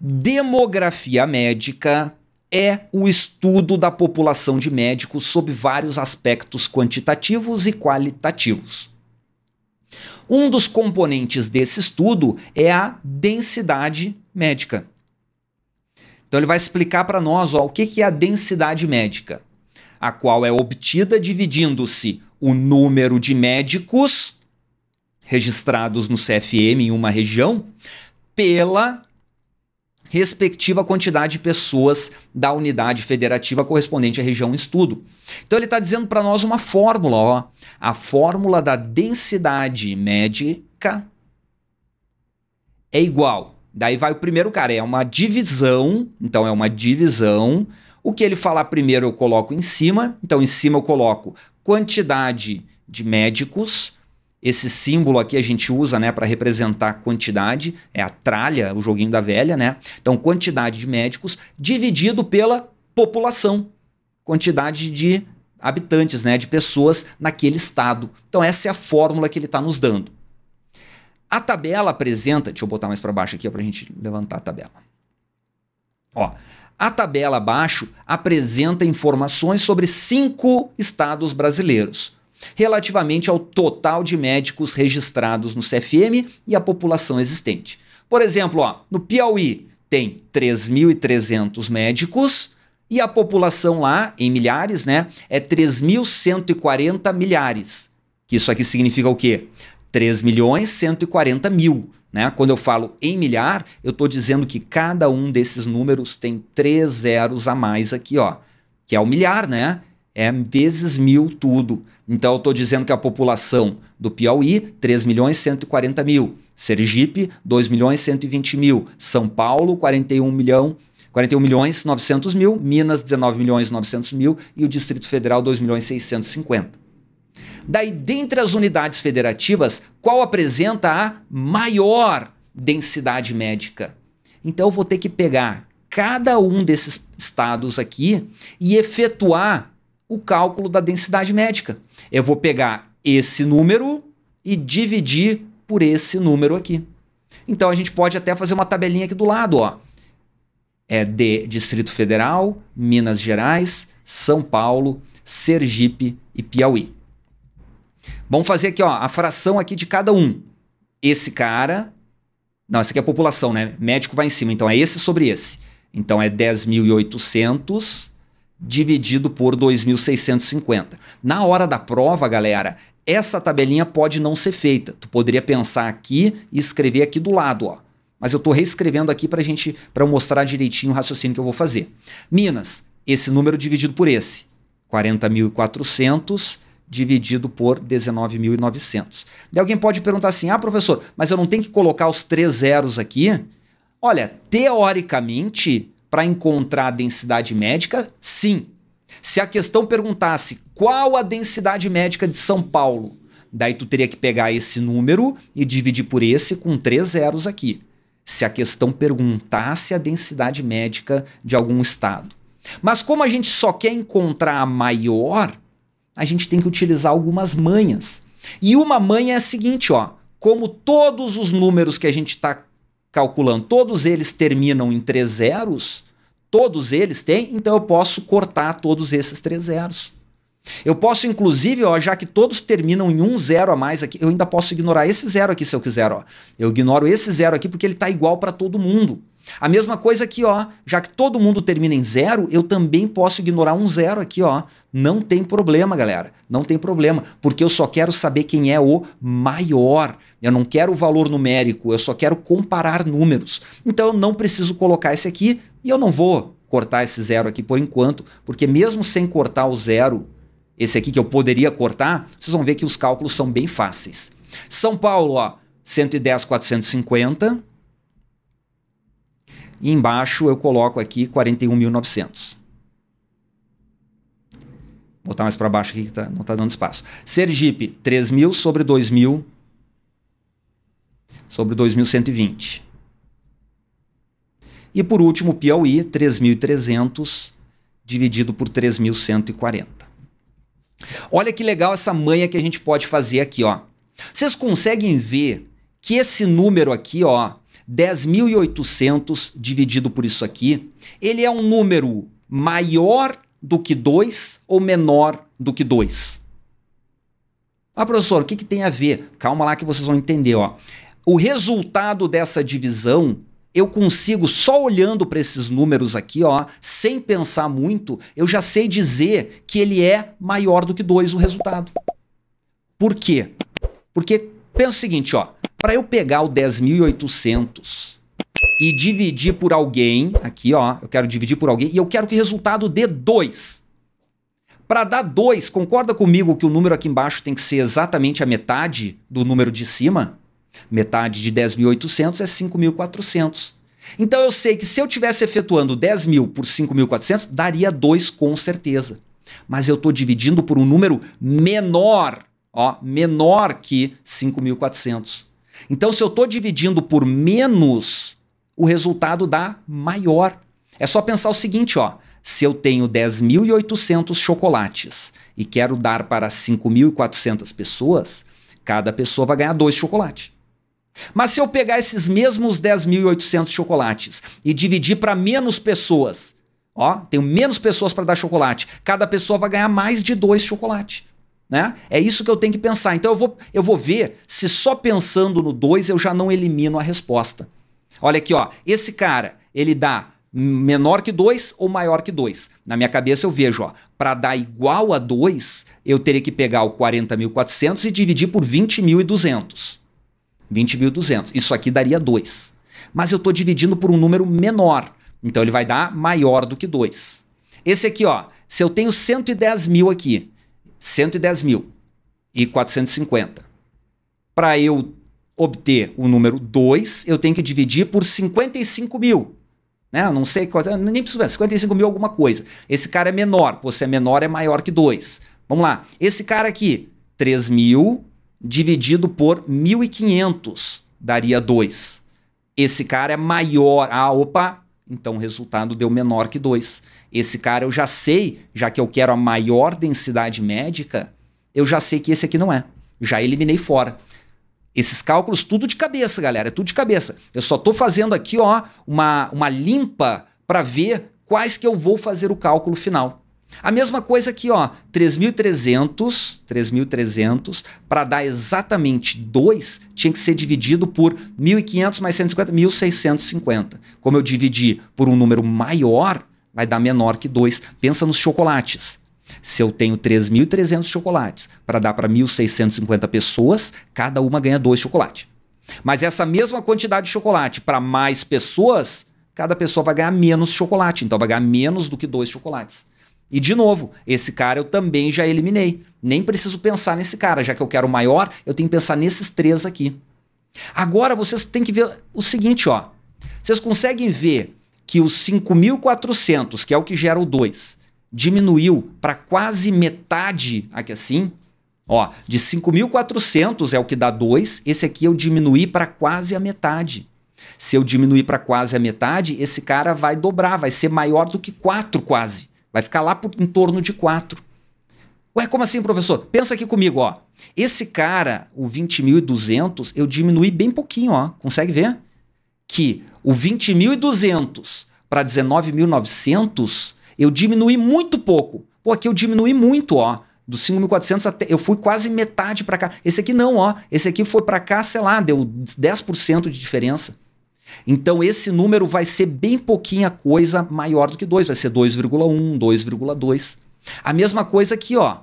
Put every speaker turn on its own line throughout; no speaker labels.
Demografia médica é o estudo da população de médicos sob vários aspectos quantitativos e qualitativos. Um dos componentes desse estudo é a densidade médica. Então ele vai explicar para nós ó, o que, que é a densidade médica, a qual é obtida dividindo-se o número de médicos registrados no CFM em uma região pela respectiva quantidade de pessoas da unidade federativa correspondente à região estudo. Então ele está dizendo para nós uma fórmula, ó, a fórmula da densidade médica é igual. Daí vai o primeiro cara, é uma divisão, então é uma divisão. O que ele falar primeiro eu coloco em cima, então em cima eu coloco quantidade de médicos esse símbolo aqui a gente usa né, para representar quantidade, é a tralha, o joguinho da velha, né? Então, quantidade de médicos dividido pela população, quantidade de habitantes, né, de pessoas naquele estado. Então, essa é a fórmula que ele está nos dando. A tabela apresenta, deixa eu botar mais para baixo aqui para a gente levantar a tabela. Ó, a tabela abaixo apresenta informações sobre cinco estados brasileiros relativamente ao total de médicos registrados no CFM e a população existente. Por exemplo, ó, no Piauí tem 3.300 médicos e a população lá, em milhares, né, é 3.140 milhares. Que isso aqui significa o quê? 3 milhões 140 mil. Né? Quando eu falo em milhar, eu estou dizendo que cada um desses números tem três zeros a mais aqui, ó, que é o milhar, né? é vezes mil tudo. Então eu estou dizendo que a população do Piauí, 3 milhões 140 mil. Sergipe, 2 milhões 120 mil. São Paulo, 41 milhão 41 milhões 900 mil, Minas 19 milhões 900 mil e o Distrito Federal 2 milhões 650. Daí, dentre as unidades federativas, qual apresenta a maior densidade médica? Então, eu vou ter que pegar cada um desses estados aqui e efetuar o cálculo da densidade médica. Eu vou pegar esse número e dividir por esse número aqui. Então a gente pode até fazer uma tabelinha aqui do lado, ó. É de Distrito Federal, Minas Gerais, São Paulo, Sergipe e Piauí. Vamos fazer aqui, ó, a fração aqui de cada um. Esse cara. Não, essa aqui é a população, né? Médico vai em cima. Então é esse sobre esse. Então é 10.800 dividido por 2.650. Na hora da prova, galera, essa tabelinha pode não ser feita. Tu poderia pensar aqui e escrever aqui do lado, ó. Mas eu estou reescrevendo aqui para gente para mostrar direitinho o raciocínio que eu vou fazer. Minas, esse número dividido por esse, 40.400 dividido por 19.900. Daí alguém pode perguntar assim: "Ah, professor, mas eu não tenho que colocar os três zeros aqui?" Olha, teoricamente, para encontrar a densidade médica? Sim. Se a questão perguntasse qual a densidade médica de São Paulo, daí tu teria que pegar esse número e dividir por esse com três zeros aqui. Se a questão perguntasse a densidade médica de algum estado. Mas como a gente só quer encontrar a maior, a gente tem que utilizar algumas manhas. E uma manha é a seguinte, ó, como todos os números que a gente está calculando, todos eles terminam em três zeros, todos eles têm, então eu posso cortar todos esses três zeros. Eu posso, inclusive, ó, já que todos terminam em um zero a mais aqui, eu ainda posso ignorar esse zero aqui se eu quiser. Ó. Eu ignoro esse zero aqui porque ele está igual para todo mundo. A mesma coisa aqui, ó, já que todo mundo termina em zero, eu também posso ignorar um zero aqui, ó. Não tem problema, galera. Não tem problema, porque eu só quero saber quem é o maior. Eu não quero o valor numérico, eu só quero comparar números. Então eu não preciso colocar esse aqui e eu não vou cortar esse zero aqui por enquanto, porque mesmo sem cortar o zero, esse aqui que eu poderia cortar, vocês vão ver que os cálculos são bem fáceis. São Paulo, ó, 110, 450 e embaixo eu coloco aqui 41.900. Vou botar mais para baixo aqui que tá, não está dando espaço. Sergipe, 3.000 sobre 2.000 sobre 2.120. E por último, Piauí, 3.300 dividido por 3.140. Olha que legal essa manha que a gente pode fazer aqui, ó. Vocês conseguem ver que esse número aqui, ó, 10.800 dividido por isso aqui, ele é um número maior do que 2 ou menor do que 2? Ah, professor, o que, que tem a ver? Calma lá que vocês vão entender. Ó. O resultado dessa divisão eu consigo só olhando para esses números aqui, ó, sem pensar muito, eu já sei dizer que ele é maior do que 2 o resultado. Por quê? Porque pensa o seguinte, ó, para eu pegar o 10.800 e dividir por alguém, aqui ó, eu quero dividir por alguém, e eu quero que o resultado dê 2. Para dar 2, concorda comigo que o número aqui embaixo tem que ser exatamente a metade do número de cima? Metade de 10.800 é 5.400. Então eu sei que se eu tivesse efetuando 10.000 mil por 5.400, daria 2 com certeza. Mas eu estou dividindo por um número menor, ó, menor que 5.400. Então, se eu estou dividindo por menos, o resultado dá maior. É só pensar o seguinte, ó. Se eu tenho 10.800 chocolates e quero dar para 5.400 pessoas, cada pessoa vai ganhar dois chocolates. Mas se eu pegar esses mesmos 10.800 chocolates e dividir para menos pessoas, ó, tenho menos pessoas para dar chocolate, cada pessoa vai ganhar mais de dois chocolates. Né? É isso que eu tenho que pensar. Então eu vou, eu vou ver se só pensando no 2 eu já não elimino a resposta. Olha aqui, ó. Esse cara, ele dá menor que 2 ou maior que 2. Na minha cabeça eu vejo, ó, para dar igual a 2, eu teria que pegar o 40.400 e dividir por 20.200. 20.200. Isso aqui daria 2. Mas eu estou dividindo por um número menor. Então ele vai dar maior do que 2. Esse aqui, ó, se eu tenho 110 mil aqui 110 mil e 450. Para eu obter o número 2, eu tenho que dividir por 55 mil. Né? Não sei Nem preciso ver, 55 mil alguma coisa. Esse cara é menor, pô, se é menor é maior que 2. Vamos lá. Esse cara aqui, 3 mil dividido por 1.500 daria 2. Esse cara é maior. Ah, opa! Então o resultado deu menor que 2 esse cara eu já sei, já que eu quero a maior densidade médica, eu já sei que esse aqui não é. Já eliminei fora. Esses cálculos tudo de cabeça, galera, é tudo de cabeça. Eu só estou fazendo aqui, ó, uma, uma limpa para ver quais que eu vou fazer o cálculo final. A mesma coisa aqui, ó, 3.300, 3.300 para dar exatamente 2, tinha que ser dividido por 1.500 mais 150, 1.650. Como eu dividi por um número maior, vai dar menor que 2. Pensa nos chocolates. Se eu tenho 3.300 chocolates para dar para 1.650 pessoas, cada uma ganha dois chocolates. Mas essa mesma quantidade de chocolate para mais pessoas, cada pessoa vai ganhar menos chocolate. Então vai ganhar menos do que dois chocolates. E de novo, esse cara eu também já eliminei. Nem preciso pensar nesse cara, já que eu quero o maior, eu tenho que pensar nesses três aqui. Agora vocês têm que ver o seguinte, ó. Vocês conseguem ver que os 5.400, que é o que gera o 2, diminuiu para quase metade aqui assim, ó, de 5.400 é o que dá 2, esse aqui eu diminuí para quase a metade. Se eu diminuir para quase a metade, esse cara vai dobrar, vai ser maior do que 4 quase. Vai ficar lá por, em torno de 4. Ué, como assim, professor? Pensa aqui comigo, ó. Esse cara, o 20.200, eu diminuí bem pouquinho, ó. Consegue ver? que o 20.200 para 19.900, eu diminui muito pouco. Pô, aqui eu diminui muito, ó. Dos 5.400 até. Eu fui quase metade para cá. Esse aqui não, ó. Esse aqui foi para cá, sei lá, deu 10% de diferença. Então esse número vai ser bem pouquinha coisa maior do que 2. Vai ser 2,1, 2,2. A mesma coisa aqui, ó.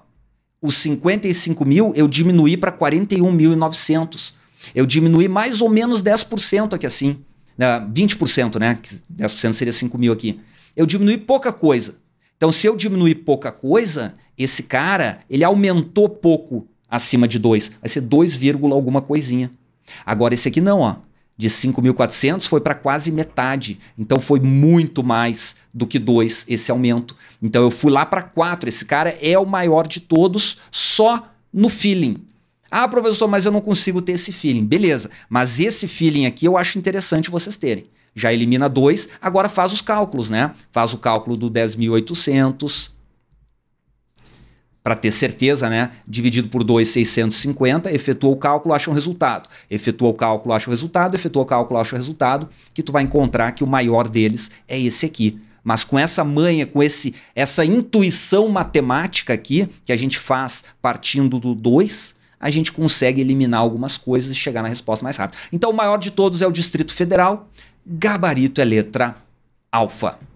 Os 55.000 mil eu diminuí para 41.900. Eu diminuí mais ou menos 10% aqui assim. 20%, ah, né? 10% seria 5 mil aqui. Eu diminui pouca coisa. Então, se eu diminuir pouca coisa, esse cara, ele aumentou pouco acima de 2. Vai ser 2, alguma coisinha. Agora, esse aqui não, ó. De 5.400 foi para quase metade. Então, foi muito mais do que 2 esse aumento. Então, eu fui lá para 4. Esse cara é o maior de todos, só no feeling. Ah, professor, mas eu não consigo ter esse feeling. Beleza, mas esse feeling aqui eu acho interessante vocês terem. Já elimina dois, agora faz os cálculos, né? Faz o cálculo do 10.800 para ter certeza, né? Dividido por 2, 650, efetua o cálculo, acha um resultado. Efetua o cálculo, acha o resultado, efetua o cálculo, acha o resultado, que tu vai encontrar que o maior deles é esse aqui. Mas com essa manha, com esse essa intuição matemática aqui, que a gente faz partindo do 2, a gente consegue eliminar algumas coisas e chegar na resposta mais rápida. Então, o maior de todos é o Distrito Federal. Gabarito é letra alfa.